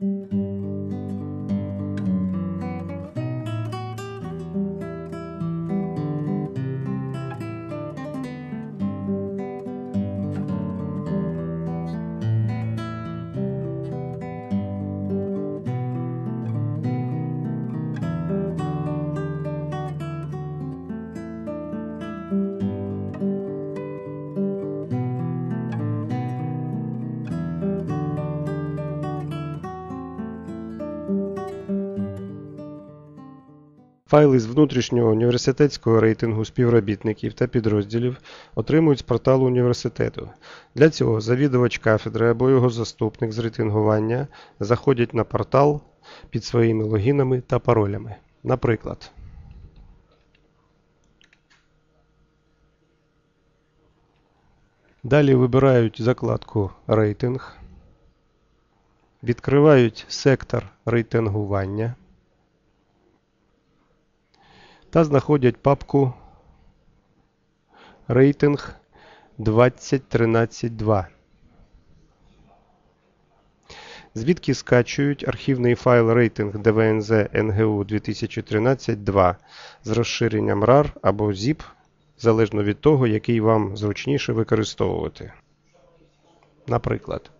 Thank you. Файли з внутрішнього університетського рейтингу співробітників та підрозділів отримують з порталу університету. Для цього завідувач кафедри або його заступник з рейтингування заходять на портал під своїми логінами та паролями. Наприклад. Далі вибирають закладку Рейтинг, відкривають сектор рейтингування та знаходять папку рейтинг 2013.2. Звідки скачують архівний файл рейтинг ДВНЗ НГУ 2013.2 з розширенням RAR або ZIP, залежно від того, який вам зручніше використовувати. Наприклад.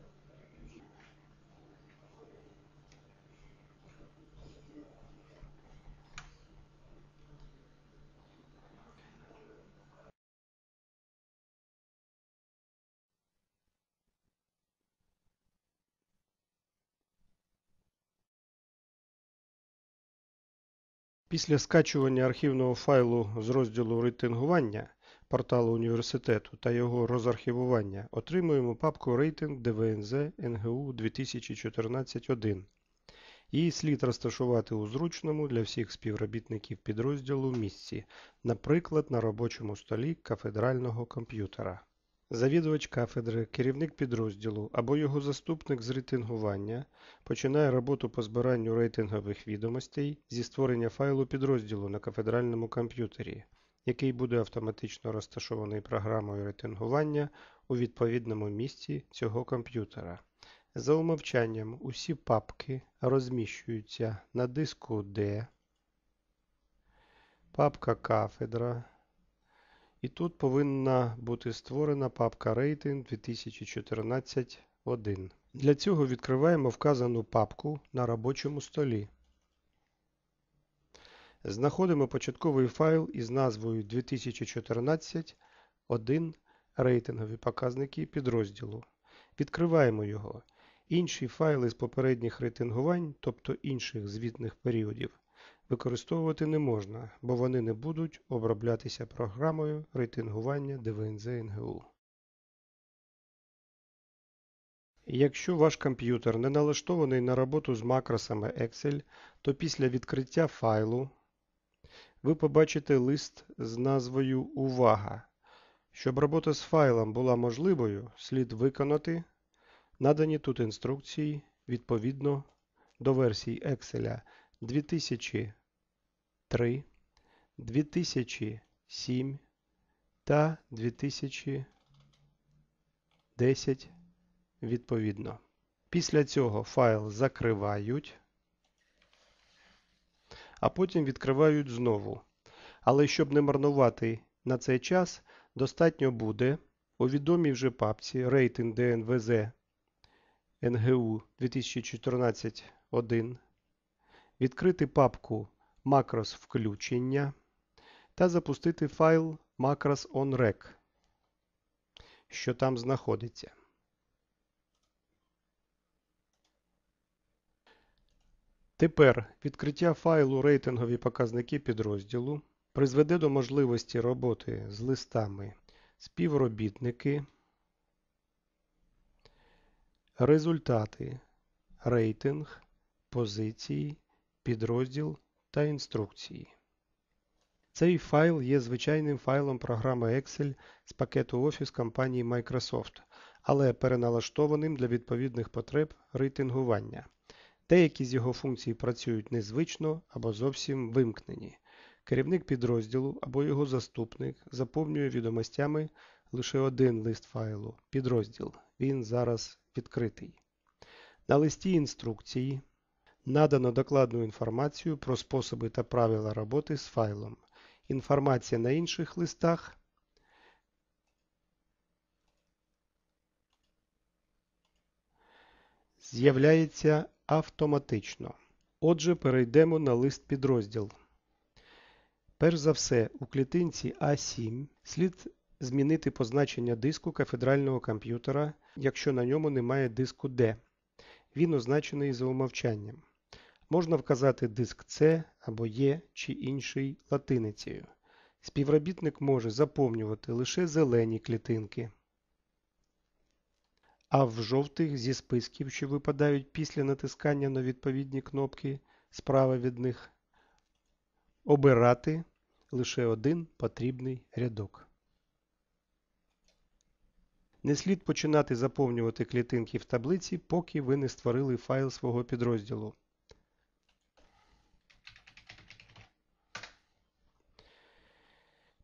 Після скачування архівного файлу з розділу рейтингування порталу університету та його розархівування отримуємо папку рейтинг ДВНЗ НГУ 2014-1. Її слід розташувати у зручному для всіх співробітників підрозділу місці, наприклад, на робочому столі кафедрального комп'ютера. Завідувач кафедри, керівник підрозділу або його заступник з рейтингування починає роботу по збиранню рейтингових відомостей зі створення файлу підрозділу на кафедральному комп'ютері, який буде автоматично розташований програмою рейтингування у відповідному місці цього комп'ютера. За умовчанням, усі папки розміщуються на диску D, папка кафедра. І тут повинна бути створена папка рейтинг 2014.1. Для цього відкриваємо вказану папку на робочому столі. Знаходимо початковий файл із назвою 20141 рейтингові показники підрозділу. Відкриваємо його. Інші файли з попередніх рейтингувань, тобто інших звітних періодів, використовувати не можна, бо вони не будуть оброблятися програмою рейтингування ДВНЗ НГУ. Якщо ваш комп'ютер не налаштований на роботу з макросами Excel, то після відкриття файлу ви побачите лист з назвою Увага. Щоб робота з файлом була можливою, слід виконати надані тут інструкції відповідно до версій Excel 2000 3, 2007 та 2010 відповідно. Після цього файл закривають, а потім відкривають знову. Але щоб не марнувати на цей час, достатньо буде у відомій вже папці рейтинг ДНВЗ НГУ 2014 1 відкрити папку макрос включення та запустити файл macros.onrec, що там знаходиться. Тепер відкриття файлу рейтингові показники підрозділу призведе до можливості роботи з листами співробітники, результати, рейтинг, позиції, підрозділ та інструкції. Цей файл є звичайним файлом програми Excel з пакету Office компанії Microsoft, але переналаштованим для відповідних потреб рейтингування. Деякі з його функцій працюють незвично або зовсім вимкнені. Керівник підрозділу або його заступник заповнює відомостями лише один лист файлу підрозділ. Він зараз відкритий. На листі інструкції Надано докладну інформацію про способи та правила роботи з файлом. Інформація на інших листах. З'являється автоматично. Отже, перейдемо на лист підрозділ. Перш за все, у клітинці А7 слід змінити позначення диску кафедрального комп'ютера, якщо на ньому немає диску D. Він означений за умовчанням. Можна вказати диск С або Е чи інший латиницею. Співробітник може заповнювати лише зелені клітинки. А в жовтих зі списків, що випадають після натискання на відповідні кнопки справа від них, обирати лише один потрібний рядок. Не слід починати заповнювати клітинки в таблиці, поки ви не створили файл свого підрозділу.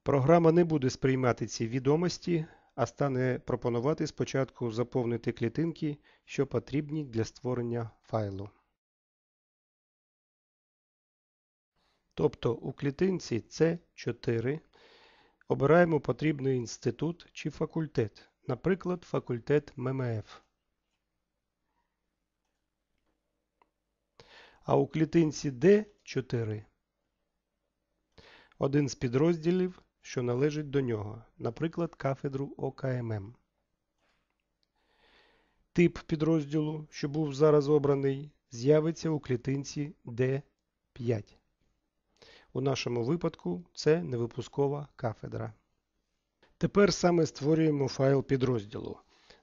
Програма не буде сприймати ці відомості, а стане пропонувати спочатку заповнити клітинки, що потрібні для створення файлу. Тобто у клітинці c 4 обираємо потрібний інститут чи факультет, наприклад, факультет ММФ. А у клітинці D4 один з підрозділів що належить до нього, наприклад, кафедру ОКММ. Тип підрозділу, що був зараз обраний, з'явиться у клітинці D5. У нашому випадку це невипускова кафедра. Тепер саме створюємо файл підрозділу.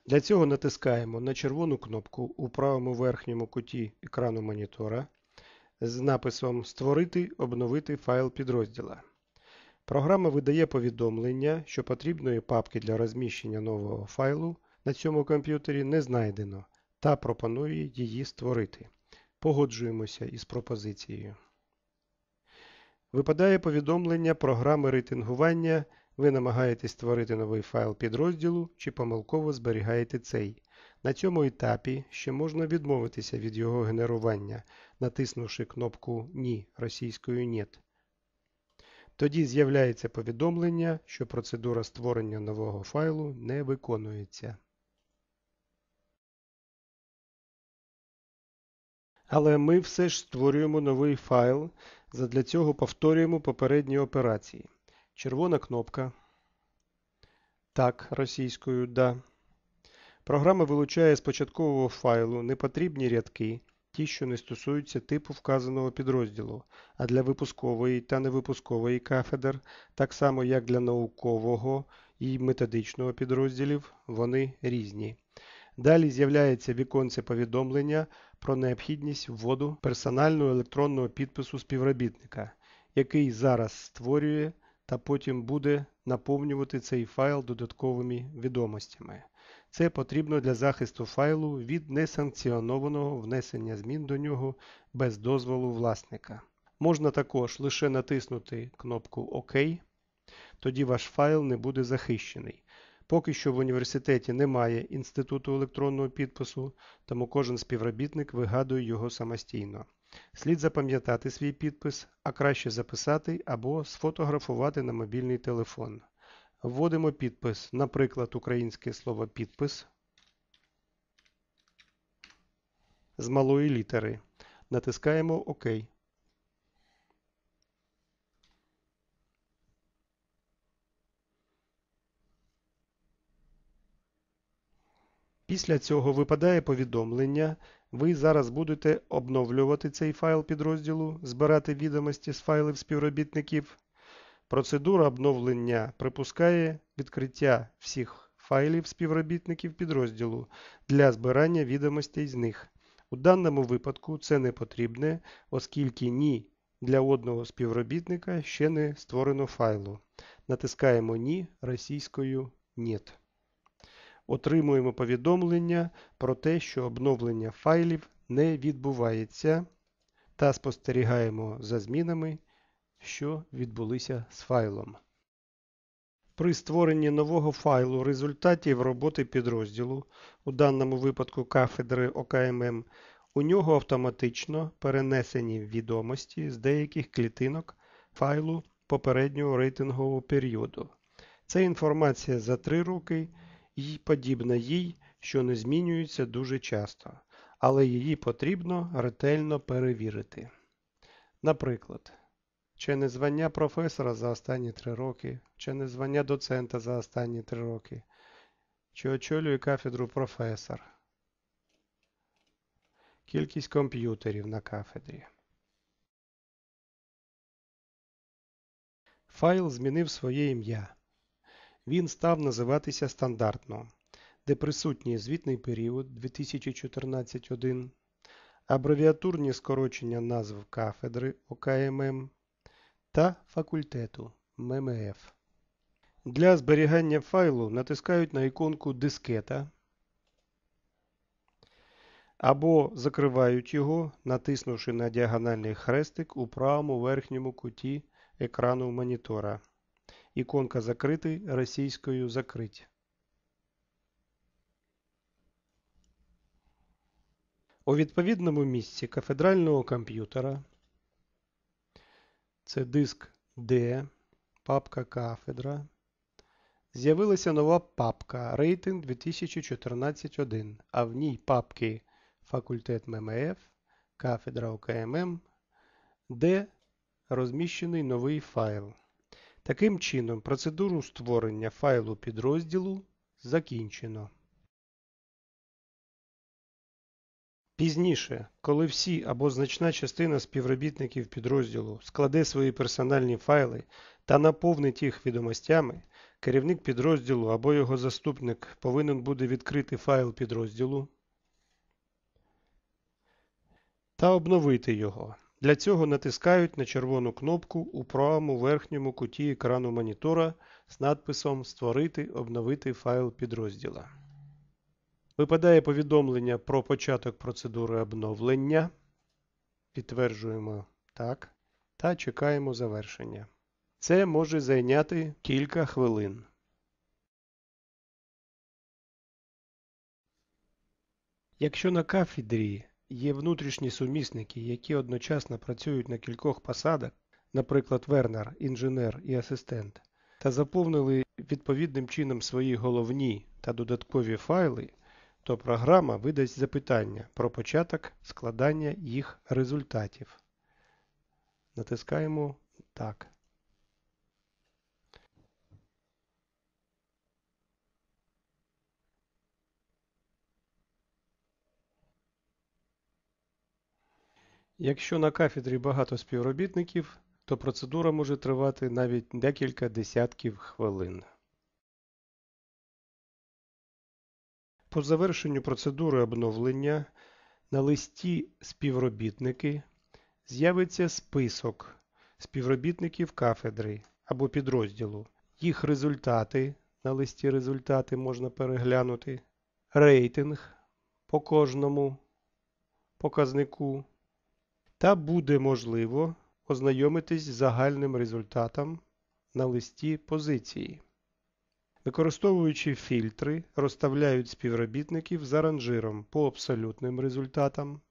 Для цього натискаємо на червону кнопку у правому верхньому куті екрану монітора з написом Створити обновити файл підрозділа. Програма видає повідомлення, що потрібної папки для розміщення нового файлу на цьому комп'ютері не знайдено та пропонує її створити. Погоджуємося із пропозицією. Випадає повідомлення програми рейтингування. Ви намагаєтесь створити новий файл підрозділу чи помилково зберігаєте цей. На цьому етапі ще можна відмовитися від його генерування, натиснувши кнопку Ні російською «Нет». Тоді з'являється повідомлення, що процедура створення нового файлу не виконується. Але ми все ж створюємо новий файл. Задля цього повторюємо попередні операції. Червона кнопка. Так, російською, да. Програма вилучає з початкового файлу непотрібні рядки ті, що не стосуються типу вказаного підрозділу, а для випускової та невипускової кафедр, так само як для наукового і методичного підрозділів, вони різні. Далі з'являється віконце повідомлення про необхідність вводу персонального електронного підпису співробітника, який зараз створює та потім буде наповнювати цей файл додатковими відомостями. Це потрібно для захисту файлу від несанкціонованого внесення змін до нього без дозволу власника. Можна також лише натиснути кнопку ОК, тоді ваш файл не буде захищений. Поки що в університеті немає інституту електронного підпису, тому кожен співробітник вигадує його самостійно. Слід запам'ятати свій підпис, а краще записати або сфотографувати на мобільний телефон. Вводимо підпис, наприклад, українське слово підпис з малої літери. Натискаємо ОК. Після цього випадає повідомлення. Ви зараз будете обновлювати цей файл підрозділу, збирати відомості з файлів співробітників. Процедура обновлення припускає відкриття всіх файлів співробітників підрозділу для збирання відомостей з них. У даному випадку це не потрібне, оскільки ні для одного співробітника ще не створено файлу. Натискаємо Ні російською «Нет». Отримуємо повідомлення про те, що обновлення файлів не відбувається та спостерігаємо за змінами що відбулися з файлом. При створенні нового файлу результатів роботи підрозділу, у даному випадку кафедри ОКММ, у нього автоматично перенесені відомості з деяких клітинок файлу попереднього рейтингового періоду. Це інформація за 3 роки і подібна їй, що не змінюється дуже часто, але її потрібно ретельно перевірити. Наприклад. Чи не звання професора за останні три роки, чи не звання доцента за останні три роки, чи очолює кафедру професор. Кількість комп'ютерів на кафедрі. Файл змінив своє ім'я. Він став називатися стандартно, де присутній звітний період 2014 1 абревіатурні скорочення назв кафедри ОКММ та факультету ММФ. Для зберігання файлу натискають на іконку дискета або закривають його, натиснувши на діагональний хрестик у правому верхньому куті екрану монітора. Іконка закрити російською закрить. У відповідному місці кафедрального комп'ютера це диск D, папка кафедра. З'явилася нова папка Рейтинг 2014.1, а в ній папки Факультет ММФ, кафедра ОКММ, де розміщений новий файл. Таким чином, процедуру створення файлу підрозділу закінчено. Пізніше, коли всі або значна частина співробітників підрозділу складе свої персональні файли та наповнить їх відомостями, керівник підрозділу або його заступник повинен буде відкрити файл підрозділу та обновити його. Для цього натискають на червону кнопку у правому верхньому куті екрану монітора з надписом Створити обновити файл підрозділа. Випадає повідомлення про початок процедури обновлення. Підтверджуємо так. Та чекаємо завершення. Це може зайняти кілька хвилин. Якщо на кафедрі є внутрішні сумісники, які одночасно працюють на кількох посадах, наприклад, вернер, інженер і асистент, та заповнили відповідним чином свої головні та додаткові файли, то програма видасть запитання про початок складання їх результатів. Натискаємо так. Якщо на кафедрі багато співробітників, то процедура може тривати навіть декілька десятків хвилин. По завершенню процедури обновлення на листі співробітники з'явиться список співробітників кафедри або підрозділу. Їх результати на листі результати можна переглянути, рейтинг по кожному показнику. Та буде можливо ознайомитись з загальним результатом на листі позиції. Використовуючи фільтри, розставляють співробітників за ранжиром по абсолютним результатам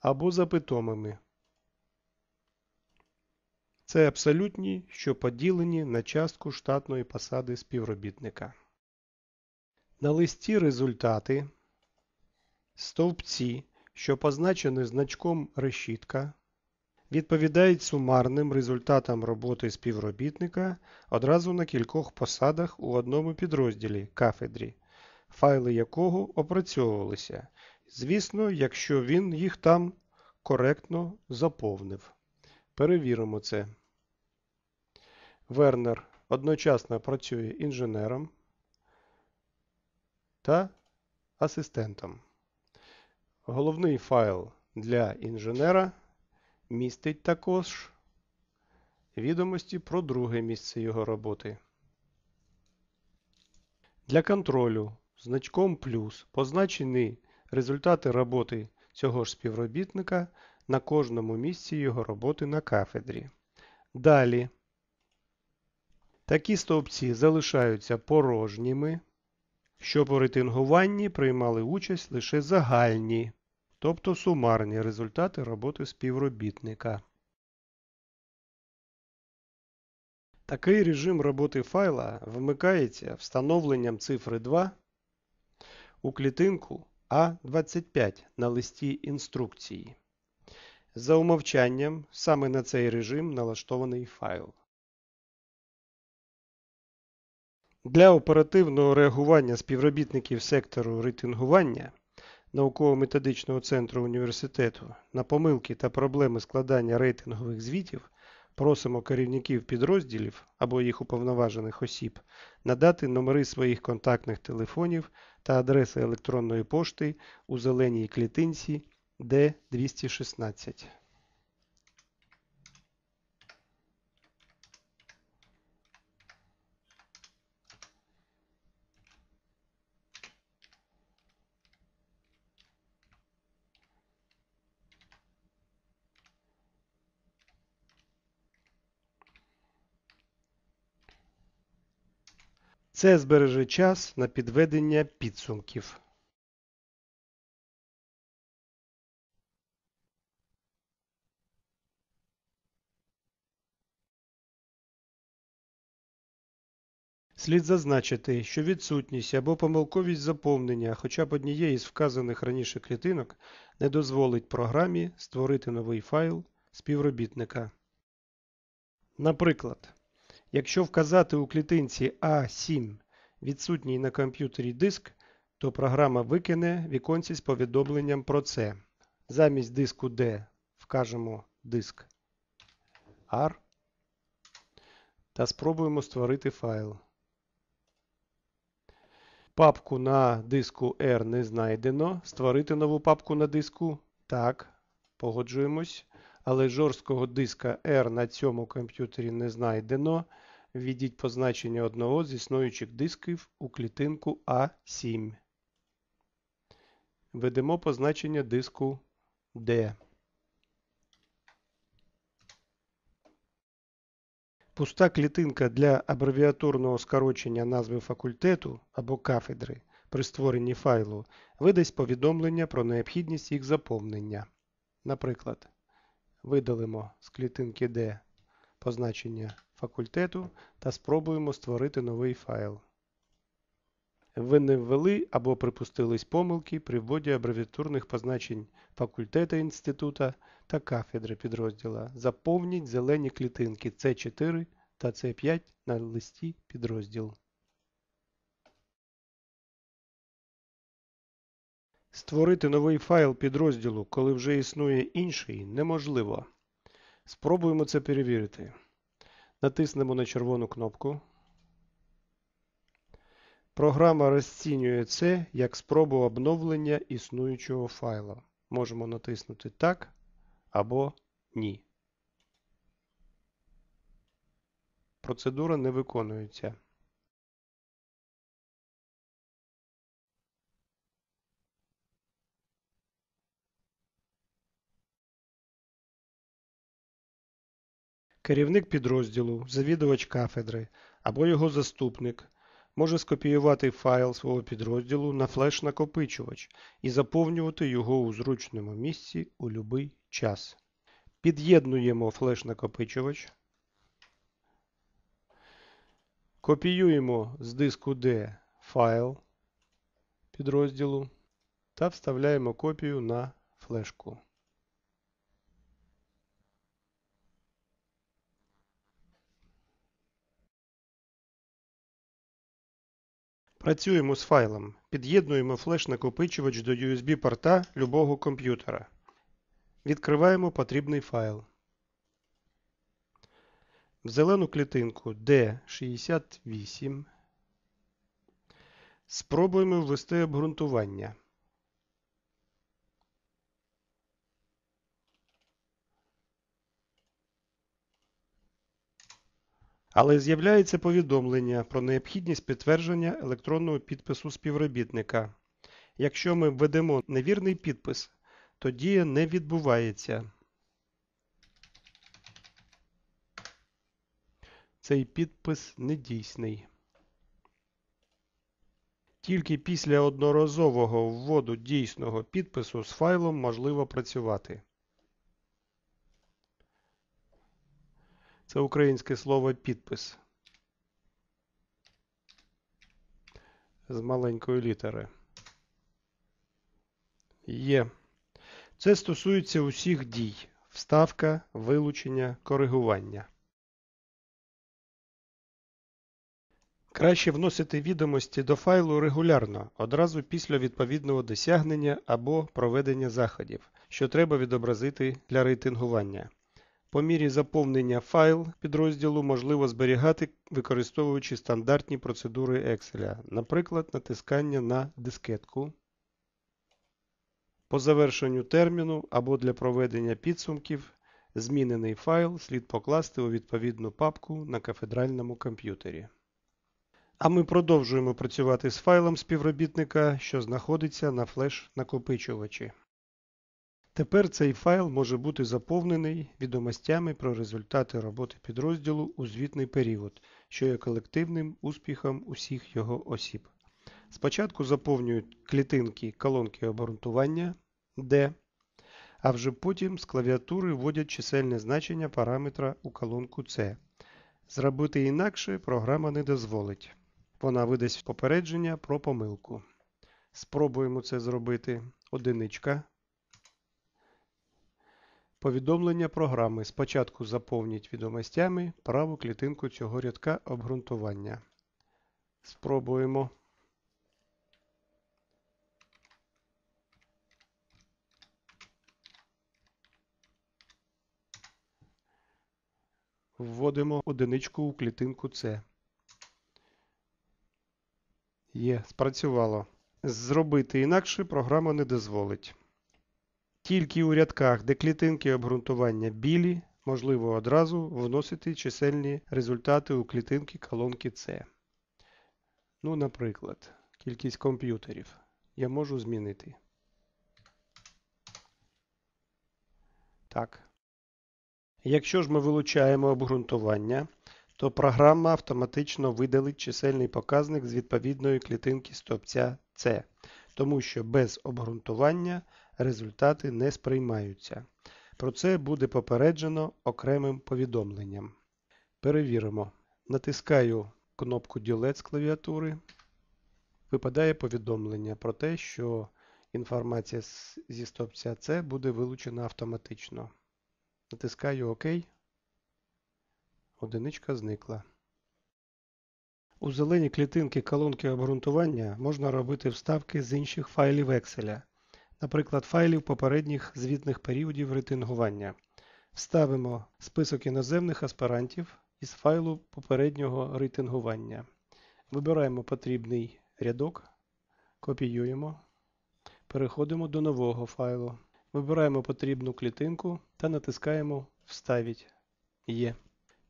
або за питомими. Це абсолютні, що поділені на частку штатної посади співробітника. На листі результати стовпці, що позначені значком решітка відповідають сумарним результатам роботи співробітника одразу на кількох посадах у одному підрозділі кафедрі, файли якого опрацьовувалися, звісно, якщо він їх там коректно заповнив. Перевіримо це. Вернер одночасно працює інженером та асистентом. Головний файл для інженера Містить також відомості про друге місце його роботи. Для контролю значком плюс позначені результати роботи цього ж співробітника на кожному місці його роботи на кафедрі. Далі такі стовпці залишаються порожніми, що по рейтингуванні приймали участь лише загальні тобто сумарні результати роботи співробітника. Такий режим роботи файла вмикається встановленням цифри 2 у клітинку А25 на листі інструкції. За умовчанням саме на цей режим налаштований файл. Для оперативного реагування співробітників сектору рейтингування науково-методичного центру університету на помилки та проблеми складання рейтингових звітів просимо керівників підрозділів або їх уповноважених осіб надати номери своїх контактних телефонів та адреси електронної пошти у зеленій клітинці Д216. Це збереже час на підведення підсумків. Слід зазначити, що відсутність або помилковість заповнення хоча б однієї з вказаних раніше клітинок не дозволить програмі створити новий файл співробітника. Наприклад. Якщо вказати у клітинці А7 відсутній на комп'ютері диск, то програма викине віконці з повідомленням про це. Замість диску D вкажемо диск R та спробуємо створити файл. Папку на диску R не знайдено. Створити нову папку на диску. Так, погоджуємось але жорсткого диска R на цьому комп'ютері не знайдено. Введіть позначення одного з існуючих дисків у клітинку А7. Ведемо позначення диску D. Пуста клітинка для абревіатурного скорочення назви факультету або кафедри при створенні файлу видасть повідомлення про необхідність їх заповнення. Наприклад, видалимо з клітинки D позначення факультету та спробуємо створити новий файл. Ви не ввели або припустились помилки при вводі абревіатурних позначень факультета інститута та кафедри підрозділа. Заповніть зелені клітинки c 4 та c 5 на листі підрозділ. Створити новий файл підрозділу, коли вже існує інший, неможливо. Спробуємо це перевірити. Натиснемо на червону кнопку. Програма розцінює це як спробу обновлення існуючого файла. Можемо натиснути Так або Ні. Процедура не виконується. Керівник підрозділу, завідувач кафедри або його заступник може скопіювати файл свого підрозділу на флеш-накопичувач і заповнювати його у зручному місці у будь-який час. Під'єднуємо флеш-накопичувач. Копіюємо з диску D файл підрозділу та вставляємо копію на флешку. Працюємо з файлом. Під'єднуємо флеш-накопичувач до USB порта любого комп'ютера. Відкриваємо потрібний файл. В зелену клітинку D68. Спробуємо ввести обґрунтування. Але з'являється повідомлення про необхідність підтвердження електронного підпису співробітника. Якщо ми введемо невірний підпис, то дія не відбувається. Цей підпис недійсний. Тільки після одноразового вводу дійсного підпису з файлом можливо працювати. Це українське слово підпис. З маленької літери. Є. Це стосується усіх дій. Вставка, вилучення, коригування. Краще вносити відомості до файлу регулярно, одразу після відповідного досягнення або проведення заходів, що треба відобразити для рейтингування. По мірі заповнення файл підрозділу можливо зберігати, використовуючи стандартні процедури Excel, наприклад, натискання на дискетку. По завершенню терміну або для проведення підсумків змінений файл слід покласти у відповідну папку на кафедральному комп'ютері. А ми продовжуємо працювати з файлом співробітника, що знаходиться на флеш-накопичувачі. Тепер цей файл може бути заповнений відомостями про результати роботи підрозділу у звітний період, що є колективним успіхом усіх його осіб. Спочатку заповнюють клітинки колонки обґрунтування Д, а вже потім з клавіатури вводять чисельне значення параметра у колонку С. Зробити інакше програма не дозволить. Вона видасть попередження про помилку. Спробуємо це зробити одиничка. Повідомлення програми спочатку заповніть відомостями праву клітинку цього рядка обґрунтування. Спробуємо. Вводимо одиничку у клітинку С. Є, спрацювало. Зробити інакше програма не дозволить. Тільки у рядках, де клітинки обґрунтування білі, можливо одразу вносити чисельні результати у клітинки колонки С. Ну, наприклад, кількість комп'ютерів я можу змінити. Так. Якщо ж ми вилучаємо обґрунтування, то програма автоматично видалить чисельний показник з відповідної клітинки стовпця С, тому що без обґрунтування результати не сприймаються. Про це буде попереджено окремим повідомленням. Перевіримо. Натискаю кнопку ділець клавіатури. Випадає повідомлення про те, що інформація зі стопця С буде вилучена автоматично. Натискаю ОК. Одиничка зникла. У зелені клітинки колонки обґрунтування можна робити вставки з інших файлів Excel наприклад, файлів попередніх звітних періодів рейтингування. Вставимо список іноземних аспирантів із файлу попереднього рейтингування. Вибираємо потрібний рядок, копіюємо, переходимо до нового файлу. Вибираємо потрібну клітинку та натискаємо Вставить Є.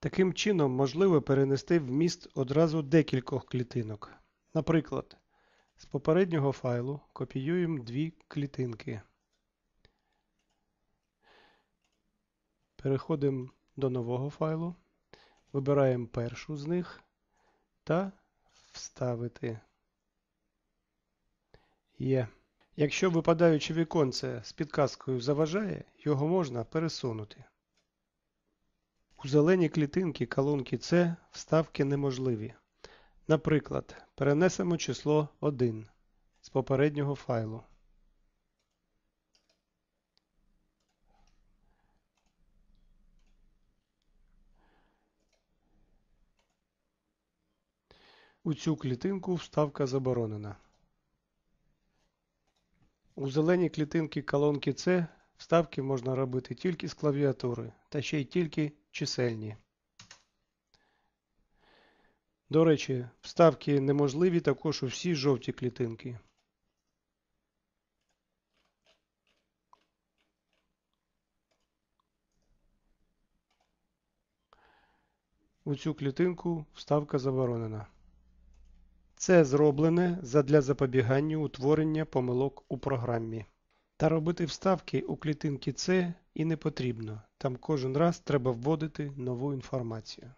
Таким чином можливо перенести в міст одразу декількох клітинок. Наприклад, з попереднього файлу копіюємо дві клітинки. Переходимо до нового файлу, вибираємо першу з них та вставити. Є. Якщо випадаюче віконце з підказкою заважає, його можна пересунути. У зеленій клітинки колонки С вставки неможливі. Наприклад, перенесемо число 1 з попереднього файлу. У цю клітинку вставка заборонена. У зеленій клітинки колонки С вставки можна робити тільки з клавіатури та ще й тільки чисельні. До речі, вставки неможливі також у всі жовті клітинки. У цю клітинку вставка заборонена. Це зроблене задля запобігання утворення помилок у програмі. Та робити вставки у клітинки С і не потрібно. Там кожен раз треба вводити нову інформацію.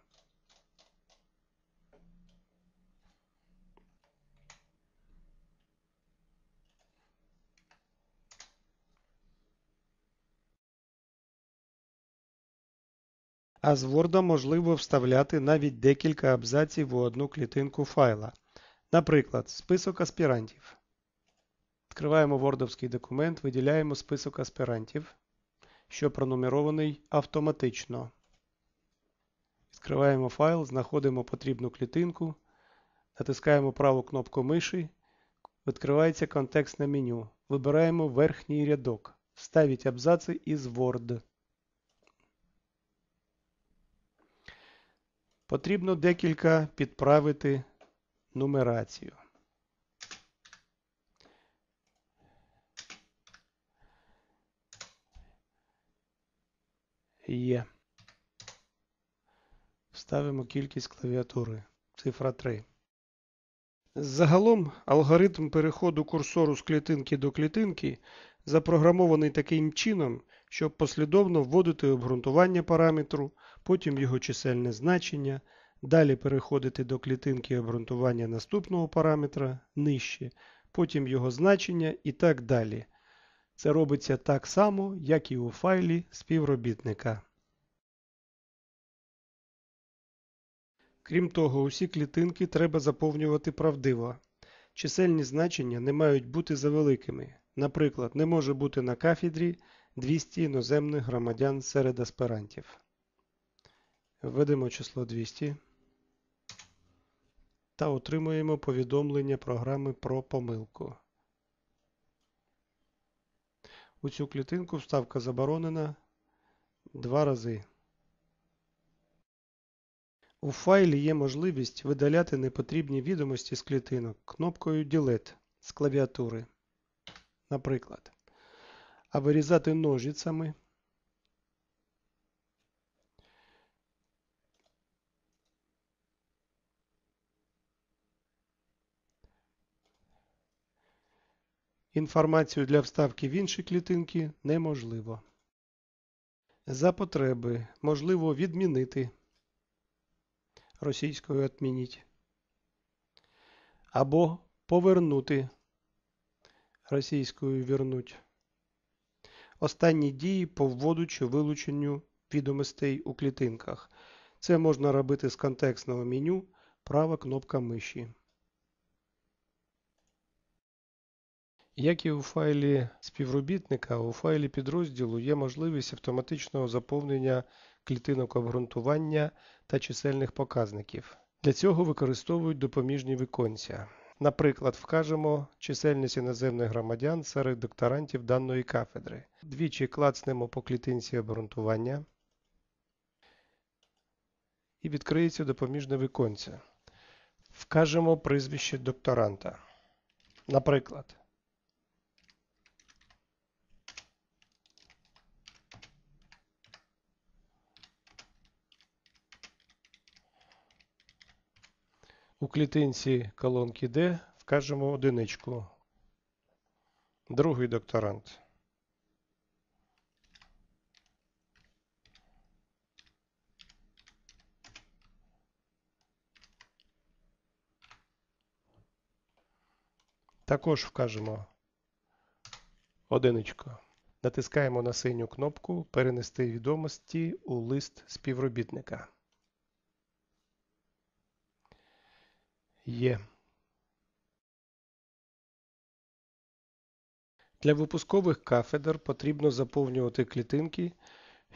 а з Word можливо вставляти навіть декілька абзаців у одну клітинку файла. Наприклад, список аспірантів. Відкриваємо Wordовський документ, виділяємо список аспірантів, що пронумерований автоматично. Відкриваємо файл, знаходимо потрібну клітинку, натискаємо праву кнопку миші. Відкривається контекстне меню. Вибираємо верхній рядок. Вставіть абзаци із Word. Потрібно декілька підправити нумерацію. Є. Ставимо кількість клавіатури. Цифра 3. Загалом алгоритм переходу курсору з клітинки до клітинки запрограмований таким чином, щоб послідовно вводити обґрунтування параметру, потім його чисельне значення, далі переходити до клітинки обґрунтування наступного параметра нижче, потім його значення і так далі. Це робиться так само, як і у файлі співробітника. Крім того, усі клітинки треба заповнювати правдиво. Чисельні значення не мають бути завеликими. Наприклад, не може бути на кафедрі 200 іноземних громадян серед аспирантів. Введемо число 200 та отримуємо повідомлення програми про помилку. У цю клітинку вставка заборонена два рази. У файлі є можливість видаляти непотрібні відомості з клітинок кнопкою Delete з клавіатури. Наприклад, а вирізати ножицями. Інформацію для вставки в інші клітинки неможливо. За потреби можливо відмінити російською «отмініть» або повернути російською вернуть останні дії по вводу чи вилученню відомостей у клітинках. Це можна робити з контекстного меню права кнопка миші. Як і у файлі співробітника, у файлі підрозділу є можливість автоматичного заповнення клітинок обґрунтування та чисельних показників. Для цього використовують допоміжні віконця. Наприклад, вкажемо чисельність іноземних громадян серед докторантів даної кафедри. Двічі клацнемо по клітинці обґрунтування і відкриється допоміжне віконце. Вкажемо прізвище докторанта. Наприклад, У клітинці колонки D вкажемо одиничку. Другий докторант. Також вкажемо одиничку. Натискаємо на синю кнопку Перенести відомості у лист співробітника. є. Для випускових кафедр потрібно заповнювати клітинки,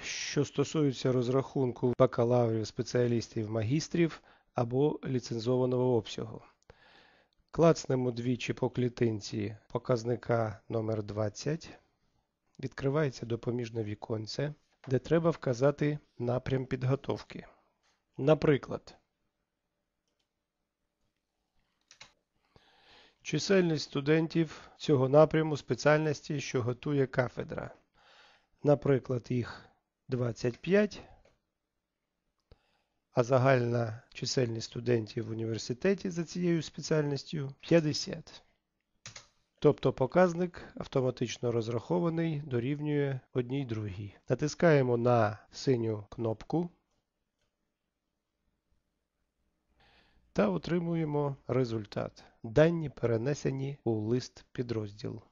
що стосуються розрахунку бакалаврів, спеціалістів, магістрів або ліцензованого обсягу. Клацнемо двічі по клітинці показника номер 20 Відкривається допоміжне віконце, де треба вказати напрям підготовки. Наприклад, Чисельність студентів цього напряму спеціальності, що готує кафедра. Наприклад, їх 25, а загальна чисельність студентів в університеті за цією спеціальністю 50. Тобто показник автоматично розрахований дорівнює одній другій. Натискаємо на синю кнопку та отримуємо результат. Дані перенесені у лист підрозділ.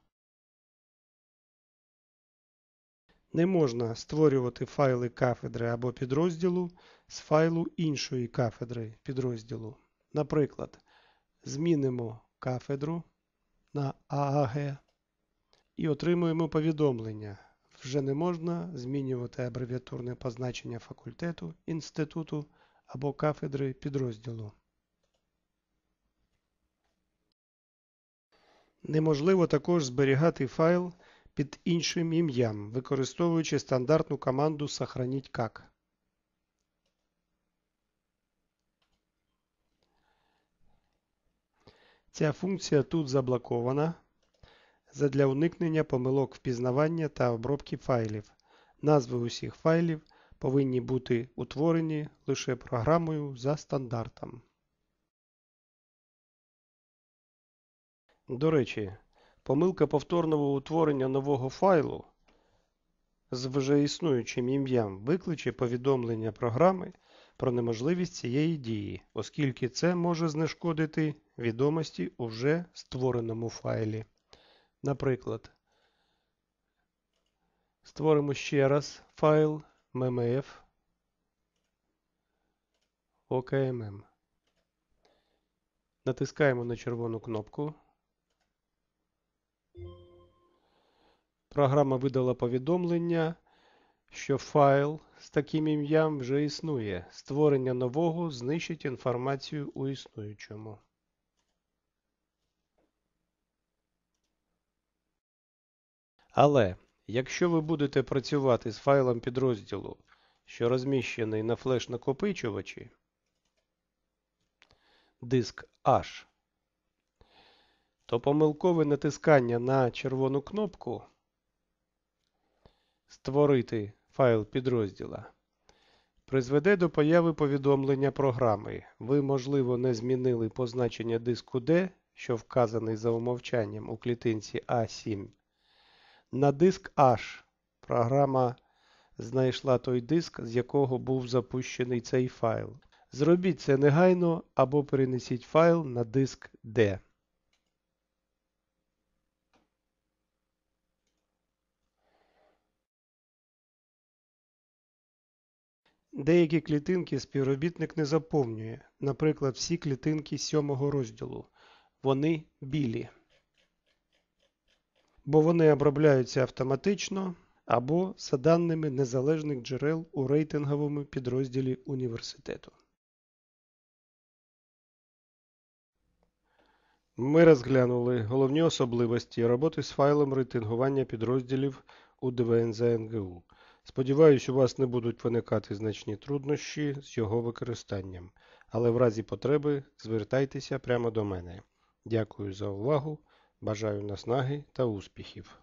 Не можна створювати файли кафедри або підрозділу з файлу іншої кафедри підрозділу. Наприклад, змінимо кафедру на ААГ і отримуємо повідомлення. Вже не можна змінювати абревіатурне позначення факультету, інституту або кафедри підрозділу. Неможливо також зберігати файл під іншим ім'ям, використовуючи стандартну команду Сохраніть как. Ця функція тут заблокована для уникнення помилок впізнавання та обробки файлів. Назви усіх файлів повинні бути утворені лише програмою за стандартом. До речі, помилка повторного утворення нового файлу з вже існуючим ім'ям викличе повідомлення програми про неможливість цієї дії, оскільки це може знешкодити відомості у вже створеному файлі. Наприклад, створимо ще раз файл mmf OKMM. Натискаємо на червону кнопку. Програма видала повідомлення, що файл з таким ім'ям вже існує. Створення нового знищить інформацію у існуючому. Але якщо ви будете працювати з файлом підрозділу, що розміщений на флеш-накопичувачі, диск H, то помилкове натискання на червону кнопку Створити файл підрозділа призведе до появи повідомлення програми. Ви, можливо, не змінили позначення диску D, що вказаний за умовчанням у клітинці А7. На диск H програма знайшла той диск, з якого був запущений цей файл. Зробіть це негайно або перенесіть файл на диск D. Деякі клітинки співробітник не заповнює, наприклад, всі клітинки сьомого розділу. Вони білі. Бо вони обробляються автоматично або за даними незалежних джерел у рейтинговому підрозділі університету. Ми розглянули головні особливості роботи з файлом рейтингування підрозділів у ДВНЗНГУ. НГУ. Сподіваюсь, у вас не будуть виникати значні труднощі з його використанням, але в разі потреби звертайтеся прямо до мене. Дякую за увагу, бажаю наснаги та успіхів!